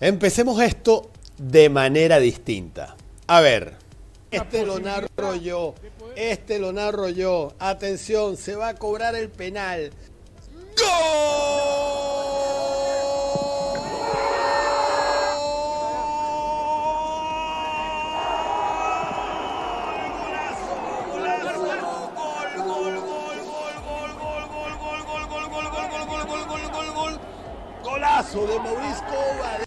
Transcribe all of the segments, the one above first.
Empecemos esto de manera distinta. A ver. Este lo narro yo, este lo narro yo. Atención, se va a cobrar el penal. ¡Gol! ¡Golazo, golazo! ¡Gol, gol, gol, gol, gol, gol, gol, gol, gol, gol, gol, gol, gol, gol, golazo de Mauricio.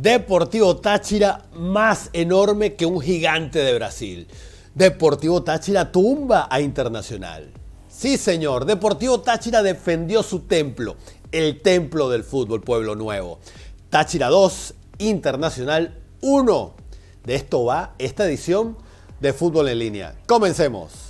Deportivo Táchira más enorme que un gigante de Brasil. Deportivo Táchira tumba a Internacional. Sí, señor, Deportivo Táchira defendió su templo, el templo del fútbol Pueblo Nuevo. Táchira 2, Internacional 1. De esto va esta edición de Fútbol en Línea. Comencemos.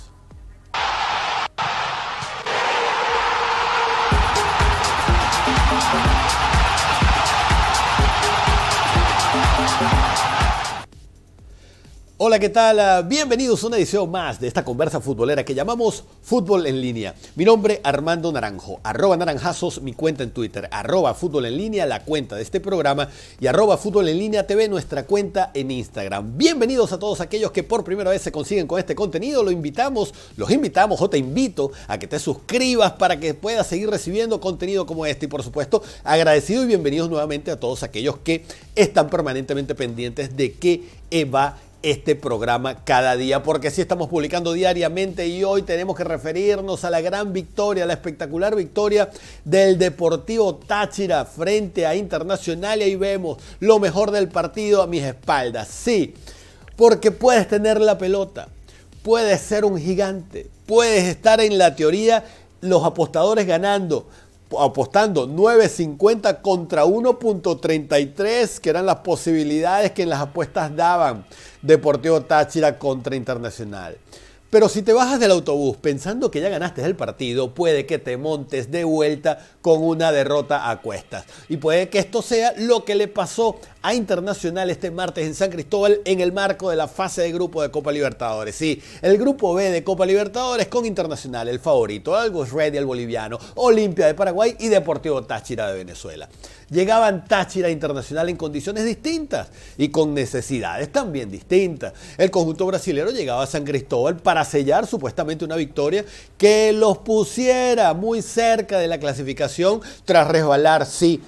Hola, ¿qué tal? Ah, bienvenidos a una edición más de esta conversa futbolera que llamamos Fútbol en Línea. Mi nombre Armando Naranjo, arroba naranjazos, mi cuenta en Twitter, arroba Fútbol en Línea, la cuenta de este programa, y arroba Fútbol en Línea TV, nuestra cuenta en Instagram. Bienvenidos a todos aquellos que por primera vez se consiguen con este contenido. Lo invitamos, los invitamos o te invito a que te suscribas para que puedas seguir recibiendo contenido como este. Y por supuesto, agradecido y bienvenidos nuevamente a todos aquellos que están permanentemente pendientes de qué va este programa cada día, porque sí estamos publicando diariamente y hoy tenemos que referirnos a la gran victoria, la espectacular victoria del Deportivo Táchira frente a Internacional y ahí vemos lo mejor del partido a mis espaldas. Sí, porque puedes tener la pelota, puedes ser un gigante, puedes estar en la teoría los apostadores ganando, apostando 9.50 contra 1.33, que eran las posibilidades que en las apuestas daban Deportivo Táchira contra Internacional. Pero si te bajas del autobús pensando que ya ganaste el partido, puede que te montes de vuelta con una derrota a cuestas. Y puede que esto sea lo que le pasó a Internacional este martes en San Cristóbal en el marco de la fase de grupo de Copa Libertadores. Sí, el grupo B de Copa Libertadores con Internacional, el favorito, algo es Ready el boliviano, Olimpia de Paraguay y Deportivo Táchira de Venezuela. Llegaban Táchira e Internacional en condiciones distintas y con necesidades también distintas. El conjunto brasileño llegaba a San Cristóbal para a sellar supuestamente una victoria que los pusiera muy cerca de la clasificación tras resbalar, sí,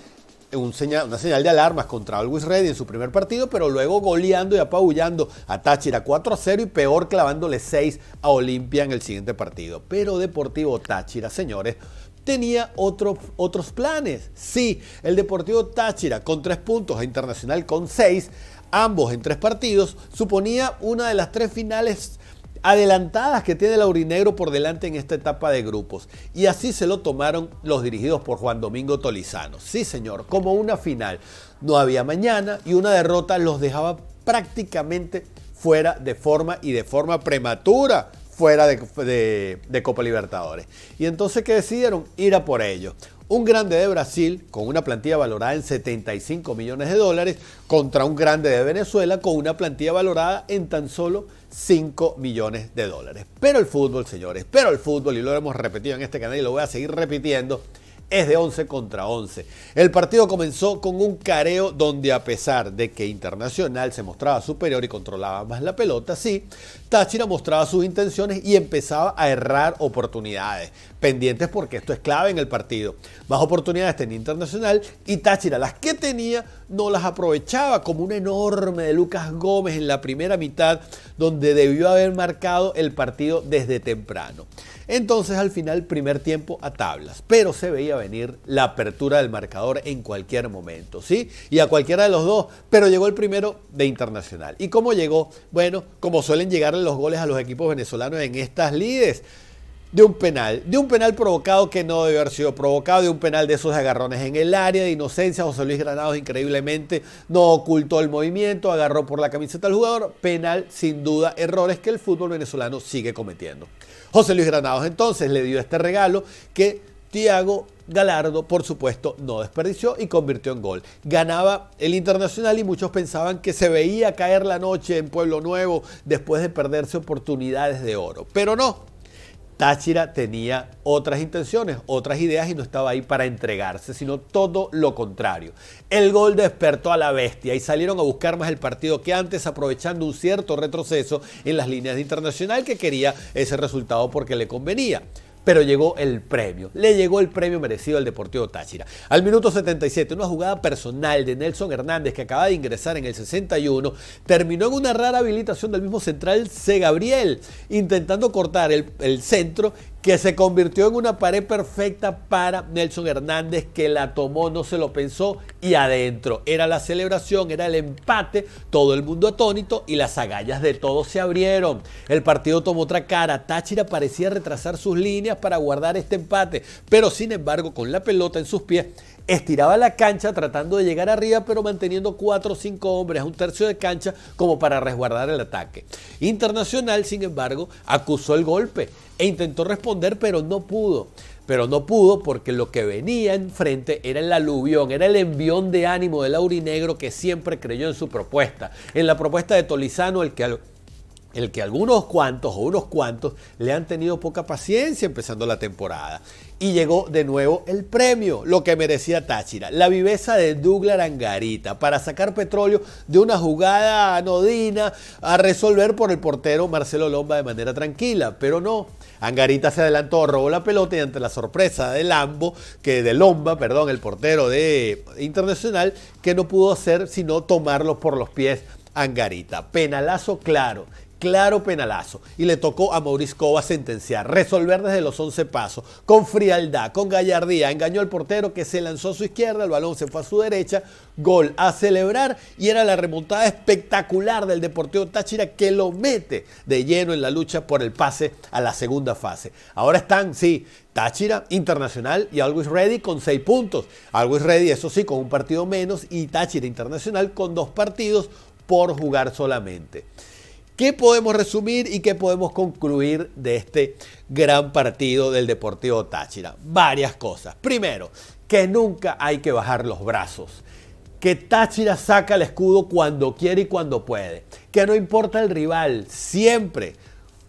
un una señal de alarmas contra Alwis Ready en su primer partido, pero luego goleando y apabullando a Táchira 4 a 0 y peor clavándole 6 a Olimpia en el siguiente partido. Pero Deportivo Táchira, señores, tenía otros planes. Sí, el Deportivo Táchira con 3 puntos e Internacional con 6, ambos en 3 partidos, suponía una de las tres finales adelantadas que tiene Laurinegro por delante en esta etapa de grupos. Y así se lo tomaron los dirigidos por Juan Domingo Tolizano. Sí, señor, como una final. No había mañana y una derrota los dejaba prácticamente fuera de forma y de forma prematura fuera de, Copa Libertadores. Y entonces, ¿qué decidieron? Ir a por ellos un grande de Brasil con una plantilla valorada en 75 millones de dólares contra un grande de Venezuela con una plantilla valorada en tan solo 5 millones de dólares. Pero el fútbol, señores, pero el fútbol, y lo hemos repetido en este canal y lo voy a seguir repitiendo, es de 11 contra 11. El partido comenzó con un careo donde a pesar de que Internacional se mostraba superior y controlaba más la pelota, sí, Táchira mostraba sus intenciones y empezaba a errar oportunidades. Pendientes porque esto es clave en el partido. Más oportunidades tenía Internacional y Táchira las que tenía no las aprovechaba, como un enorme de Lucas Gómez en la primera mitad, donde debió haber marcado el partido desde temprano. Entonces al final primer tiempo a tablas, pero se veía venir la apertura del marcador en cualquier momento, ¿sí? Y a cualquiera de los dos, pero llegó el primero de Internacional. ¿Y cómo llegó? Bueno, como suelen llegar los goles a los equipos venezolanos en estas lides de un penal, de un penal provocado que no debió haber sido provocado, de un penal de esos agarrones en el área de inocencia. José Luis Granados increíblemente no ocultó el movimiento, agarró por la camiseta al jugador. Penal, sin duda, errores que el fútbol venezolano sigue cometiendo. José Luis Granados entonces le dio este regalo que Tiago Galardo, por supuesto, no desperdició y convirtió en gol. Ganaba el Internacional y muchos pensaban que se veía caer la noche en Pueblo Nuevo después de perderse oportunidades de oro. Pero no, Táchira tenía otras intenciones, otras ideas y no estaba ahí para entregarse, sino todo lo contrario. El gol despertó a la bestia y salieron a buscar más el partido que antes, aprovechando un cierto retroceso en las líneas de internacional que quería ese resultado porque le convenía pero llegó el premio. Le llegó el premio merecido al Deportivo Táchira. Al minuto 77, una jugada personal de Nelson Hernández, que acaba de ingresar en el 61, terminó en una rara habilitación del mismo central C. Gabriel, intentando cortar el, el centro que se convirtió en una pared perfecta para Nelson Hernández, que la tomó, no se lo pensó, y adentro. Era la celebración, era el empate, todo el mundo atónito y las agallas de todos se abrieron. El partido tomó otra cara, Táchira parecía retrasar sus líneas para guardar este empate, pero sin embargo con la pelota en sus pies, estiraba la cancha tratando de llegar arriba, pero manteniendo cuatro o cinco hombres, un tercio de cancha, como para resguardar el ataque. Internacional, sin embargo, acusó el golpe e intentó responder, pero no pudo. Pero no pudo porque lo que venía enfrente era el aluvión, era el envión de ánimo de aurinegro que siempre creyó en su propuesta. En la propuesta de Tolizano, el que el que algunos cuantos o unos cuantos le han tenido poca paciencia empezando la temporada. Y llegó de nuevo el premio, lo que merecía Táchira, la viveza de Douglas Angarita para sacar petróleo de una jugada anodina a resolver por el portero Marcelo Lomba de manera tranquila. Pero no, Angarita se adelantó, robó la pelota y ante la sorpresa de Lambo, que de Lomba, perdón, el portero de Internacional, que no pudo hacer sino tomarlo por los pies Angarita. Penalazo claro claro penalazo. Y le tocó a Mauricio Cova sentenciar, resolver desde los 11 pasos, con frialdad, con gallardía. Engañó al portero que se lanzó a su izquierda, el balón se fue a su derecha, gol a celebrar y era la remontada espectacular del Deportivo Táchira que lo mete de lleno en la lucha por el pase a la segunda fase. Ahora están, sí, Táchira, Internacional y Always Ready con seis puntos. Always Ready, eso sí, con un partido menos y Táchira Internacional con dos partidos por jugar solamente. ¿Qué podemos resumir y qué podemos concluir de este gran partido del Deportivo Táchira? Varias cosas. Primero, que nunca hay que bajar los brazos. Que Táchira saca el escudo cuando quiere y cuando puede. Que no importa el rival, siempre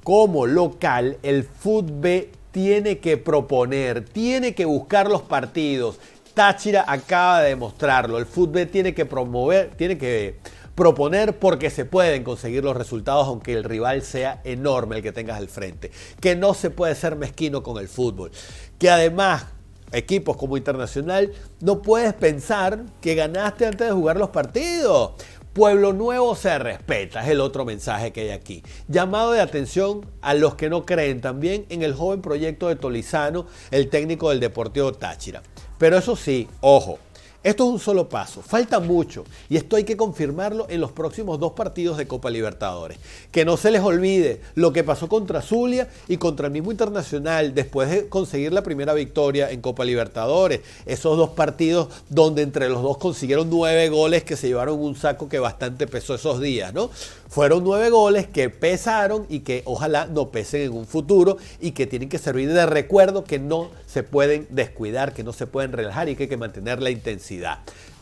como local el fútbol tiene que proponer, tiene que buscar los partidos. Táchira acaba de demostrarlo. El fútbol tiene que promover, tiene que proponer porque se pueden conseguir los resultados aunque el rival sea enorme el que tengas al frente, que no se puede ser mezquino con el fútbol, que además equipos como Internacional no puedes pensar que ganaste antes de jugar los partidos. Pueblo Nuevo se respeta, es el otro mensaje que hay aquí. Llamado de atención a los que no creen también en el joven proyecto de Tolizano, el técnico del Deportivo Táchira. Pero eso sí, ojo, esto es un solo paso, falta mucho y esto hay que confirmarlo en los próximos dos partidos de Copa Libertadores. Que no se les olvide lo que pasó contra Zulia y contra el mismo Internacional después de conseguir la primera victoria en Copa Libertadores. Esos dos partidos donde entre los dos consiguieron nueve goles que se llevaron un saco que bastante pesó esos días, ¿no? Fueron nueve goles que pesaron y que ojalá no pesen en un futuro y que tienen que servir de recuerdo que no se pueden descuidar, que no se pueden relajar y que hay que mantener la intensidad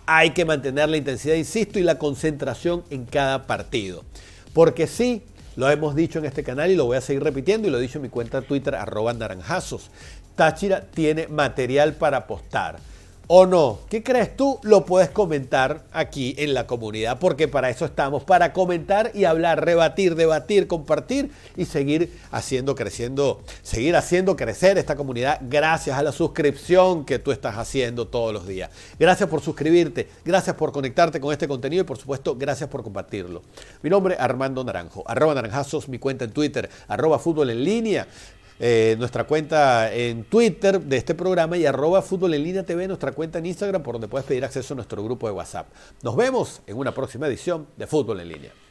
hay que mantener la intensidad, insisto, y la concentración en cada partido. Porque sí, lo hemos dicho en este canal y lo voy a seguir repitiendo y lo he dicho en mi cuenta Twitter, arroba naranjazos. Táchira tiene material para apostar o no? ¿Qué crees tú? Lo puedes comentar aquí en la comunidad, porque para eso estamos, para comentar y hablar, rebatir, debatir, compartir y seguir haciendo creciendo, seguir haciendo crecer esta comunidad gracias a la suscripción que tú estás haciendo todos los días. Gracias por suscribirte, gracias por conectarte con este contenido y por supuesto, gracias por compartirlo. Mi nombre es Armando Naranjo, arroba naranjazos, mi cuenta en Twitter, arroba fútbol en línea, eh, nuestra cuenta en Twitter de este programa y arroba Fútbol en Línea TV, nuestra cuenta en Instagram, por donde puedes pedir acceso a nuestro grupo de WhatsApp. Nos vemos en una próxima edición de Fútbol en Línea.